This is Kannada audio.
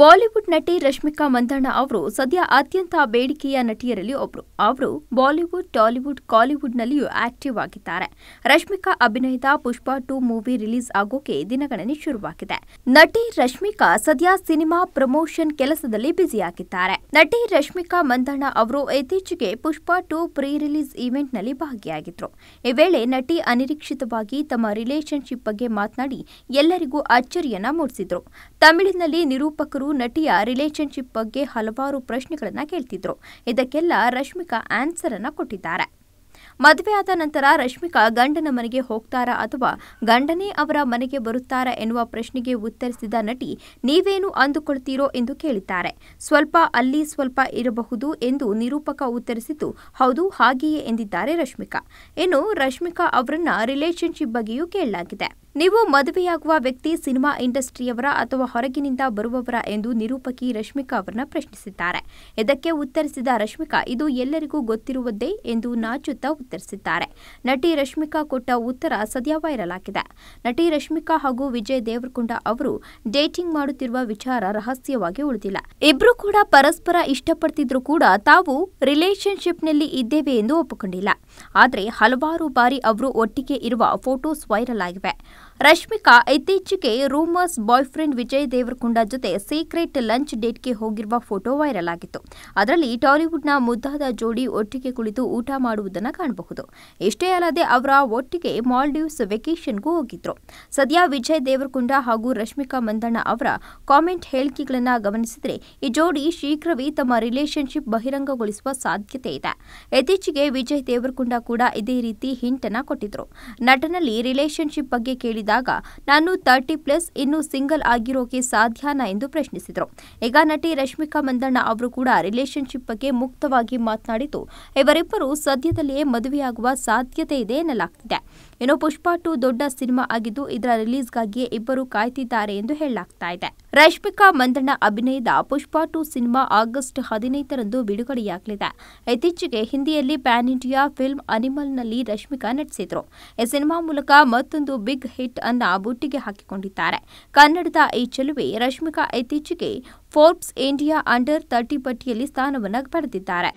ಬಾಲಿವುಡ್ ನಟಿ ರಶ್ಮಿಕಾ ಮಂದಣ್ಣ ಅವರು ಸದ್ಯ ಅತ್ಯಂತ ಬೇಡಿಕೆಯ ನಟಿಯರಲ್ಲಿ ಒಬ್ಬರು ಅವರು ಬಾಲಿವುಡ್ ಟಾಲಿವುಡ್ ಕಾಲಿವುಡ್ನಲ್ಲಿಯೂ ಆಕ್ಟಿವ್ ಆಗಿದ್ದಾರೆ ರಶ್ಮಿಕಾ ಅಭಿನಯದ ಪುಷ್ಪ ಟು ಮೂವಿ ರಿಲೀಸ್ ಆಗೋಕೆ ದಿನಗಣನೆ ಶುರುವಾಗಿದೆ ನಟಿ ರಶ್ಮಿಕಾ ಸದ್ಯ ಸಿನಿಮಾ ಪ್ರಮೋಷನ್ ಕೆಲಸದಲ್ಲಿ ಬ್ಯುಸಿಯಾಗಿದ್ದಾರೆ ನಟಿ ರಶ್ಮಿಕಾ ಮಂದಣ್ಣ ಅವರು ಇತ್ತೀಚೆಗೆ ಪುಷ್ಪ ಟು ಪ್ರೀ ರಿಲೀಸ್ ಇವೆಂಟ್ನಲ್ಲಿ ಭಾಗಿಯಾಗಿದ್ರು ಈ ವೇಳೆ ನಟಿ ಅನಿರೀಕ್ಷಿತವಾಗಿ ತಮ್ಮ ರಿಲೇಷನ್ಶಿಪ್ ಬಗ್ಗೆ ಮಾತನಾಡಿ ಎಲ್ಲರಿಗೂ ಅಚ್ಚರಿಯನ್ನ ಮೂಡಿಸಿದ್ರು ತಮಿಳಿನಲ್ಲಿ ನಿರೂಪಕರು ಪ್ರೇಕ್ಷಕರು ನಟಿಯ ರಿಲೇಶನ್ಶಿಪ್ ಬಗ್ಗೆ ಹಲವಾರು ಪ್ರಶ್ನೆಗಳನ್ನು ಕೇಳ್ತಿದ್ರು ಇದಕ್ಕೆಲ್ಲ ರಶ್ಮಿಕಾ ಆನ್ಸರ್ ಅನ್ನ ಕೊಟ್ಟಿದ್ದಾರೆ ಮದುವೆಯಾದ ನಂತರ ರಶ್ಮಿಕಾ ಗಂಡನ ಮನೆಗೆ ಹೋಗ್ತಾರಾ ಅಥವಾ ಗಂಡನೇ ಅವರ ಮನೆಗೆ ಬರುತ್ತಾರಾ ಎನ್ನುವ ಪ್ರಶ್ನೆಗೆ ಉತ್ತರಿಸಿದ ನಟಿ ನೀವೇನು ಅಂದುಕೊಳ್ತೀರೋ ಎಂದು ಕೇಳಿದ್ದಾರೆ ಸ್ವಲ್ಪ ಅಲ್ಲಿ ಸ್ವಲ್ಪ ಇರಬಹುದು ಎಂದು ನಿರೂಪಕ ಉತ್ತರಿಸಿದ್ದು ಹೌದು ಹಾಗೆಯೇ ಎಂದಿದ್ದಾರೆ ರಶ್ಮಿಕಾ ಇನ್ನು ರಶ್ಮಿಕಾ ಅವರನ್ನ ರಿಲೇಶನ್ಶಿಪ್ ಬಗ್ಗೆಯೂ ಕೇಳಲಾಗಿದೆ ನೀವು ಮದುವೆಯಾಗುವ ವ್ಯಕ್ತಿ ಸಿನಿಮಾ ಇಂಡಸ್ಟ್ರಿಯವರ ಅಥವಾ ಹೊರಗಿನಿಂದ ಬರುವವರ ಎಂದು ನಿರೂಪಕಿ ರಶ್ಮಿಕಾ ಅವರನ್ನ ಪ್ರಶ್ನಿಸಿದ್ದಾರೆ ಇದಕ್ಕೆ ಉತ್ತರಿಸಿದ ರಶ್ಮಿಕಾ ಇದು ಎಲ್ಲರಿಗೂ ಗೊತ್ತಿರುವುದೇ ಎಂದು ನಾಚುತ್ತಾ ಉತ್ತರಿಸಿದ್ದಾರೆ ನಟಿ ರಶ್ಮಿಕಾ ಕೊಟ್ಟ ಉತ್ತರ ಸದ್ಯ ವೈರಲ್ ಆಗಿದೆ ನಟಿ ರಶ್ಮಿಕಾ ಹಾಗೂ ವಿಜಯ್ ದೇವರಕೊಂಡ ಅವರು ಡೇಟಿಂಗ್ ಮಾಡುತ್ತಿರುವ ವಿಚಾರ ರಹಸ್ಯವಾಗಿ ಉಳಿದಿಲ್ಲ ಇಬ್ರು ಕೂಡ ಪರಸ್ಪರ ಇಷ್ಟಪಡ್ತಿದ್ರು ಕೂಡ ತಾವು ರಿಲೇಶನ್ಶಿಪ್ನಲ್ಲಿ ಇದ್ದೇವೆ ಎಂದು ಒಪ್ಪಿಕೊಂಡಿಲ್ಲ ಆದರೆ ಹಲವಾರು ಬಾರಿ ಅವರು ಒಟ್ಟಿಗೆ ಇರುವ ಫೋಟೋಸ್ ವೈರಲ್ ಆಗಿವೆ ರಶ್ಮಿಕಾ ಇತ್ತೀಚೆಗೆ rumours boy friend Vijay Devarakonda ಜೊತೆ ಸೀಕ್ರೆಟ್ ಲಂಚ್ ಡೇಟ್ಗೆ ಹೋಗಿರುವ ಫೋಟೋ ವೈರಲ್ ಆಗಿತ್ತು ಅದರಲ್ಲಿ ಟಾಲಿವುಡ್ನ ಮುದ್ದಾದ ಜೋಡಿ ಒಟ್ಟಿಗೆ ಕುಳಿತು ಊಟ ಮಾಡುವುದನ್ನು ಕಾಣಬಹುದು ಇಷ್ಟೇ ಅಲ್ಲದೆ ಅವರ ಒಟ್ಟಿಗೆ ಮಾಲ್ಡೀವ್ಸ್ ವೆಕೇಷನ್ಗೂ ಹೋಗಿದ್ರು ಸದ್ಯ ವಿಜಯ್ ದೇವರಕೊಂಡ ಹಾಗೂ ರಶ್ಮಿಕಾ ಮಂದಣ್ಣ ಅವರ ಕಾಮೆಂಟ್ ಹೇಳಿಕೆಗಳನ್ನು ಗಮನಿಸಿದರೆ ಈ ಜೋಡಿ ಶೀಘ್ರವೇ ತಮ್ಮ ರಿಲೇಷನ್ಶಿಪ್ ಬಹಿರಂಗಗೊಳಿಸುವ ಸಾಧ್ಯತೆ ಇದೆ ಇತ್ತೀಚೆಗೆ ವಿಜಯ್ ದೇವರಕುಂಡ ಕೂಡ ಇದೇ ರೀತಿ ಹಿಂಟನ್ನು ಕೊಟ್ಟಿದ್ರು ನಟನಲ್ಲಿ ರಿಲೇಷನ್ಶಿಪ್ ಬಗ್ಗೆ ಕೇಳಿದ ಕೇಳಿದಾಗ ನಾನು ತರ್ಟಿ ಪ್ಲಸ್ ಇನ್ನೂ ಸಿಂಗಲ್ ಆಗಿರೋಕೆ ಸಾಧ್ಯನಾ ಎಂದು ಪ್ರಶ್ನಿಸಿದರು ಈಗ ನಟಿ ರಶ್ಮಿಕಾ ಮಂದಣ್ಣ ಅವರು ಕೂಡ ರಿಲೇಶನ್ಶಿಪ್ ಬಗ್ಗೆ ಮುಕ್ತವಾಗಿ ಮಾತನಾಡಿದ್ದು ಇವರಿಬ್ಬರು ಸದ್ಯದಲ್ಲಿಯೇ ಮದುವೆಯಾಗುವ ಸಾಧ್ಯತೆ ಇದೆ ಎನ್ನಲಾಗ್ತಿದೆ ಇನ್ನು ಪುಷ್ಪಾಟು ಟು ದೊಡ್ಡ ಸಿನಿಮಾ ಆಗಿದ್ದು ಇದರ ರಿಲೀಸ್ಗಾಗಿಯೇ ಇಬ್ಬರು ಕಾಯ್ತಿದ್ದಾರೆ ಎಂದು ಹೇಳಲಾಗ್ತಾ ಇದೆ ರಶ್ಮಿಕಾ ಮಂದಣ್ಣ ಅಭಿನಯದ ಪುಷ್ಪಾ ಟು ಸಿನಿಮಾ ಆಗಸ್ಟ್ ಹದಿನೈದರಂದು ಬಿಡುಗಡೆಯಾಗಲಿದೆ ಇತ್ತೀಚೆಗೆ ಹಿಂದಿಯಲ್ಲಿ ಪ್ಯಾನ್ ಇಂಡಿಯಾ ಫಿಲ್ಮ್ ಅನಿಮಲ್ನಲ್ಲಿ ರಶ್ಮಿಕಾ ನಟಿಸಿದ್ರು ಈ ಸಿನಿಮಾ ಮೂಲಕ ಮತ್ತೊಂದು ಬಿಗ್ ಹಿಟ್ ಅನ್ನ ಬುಟ್ಟಿಗೆ ಹಾಕಿಕೊಂಡಿದ್ದಾರೆ ಕನ್ನಡದ ಈ ಚೆಲುವೆ ರಶ್ಮಿಕಾ ಇತ್ತೀಚೆಗೆ ಫೋರ್ಬ್ಸ್ ಇಂಡಿಯಾ ಅಂಡರ್ ತರ್ಟಿ ಪಟ್ಟಿಯಲ್ಲಿ ಸ್ಥಾನವನ್ನು ಪಡೆದಿದ್ದಾರೆ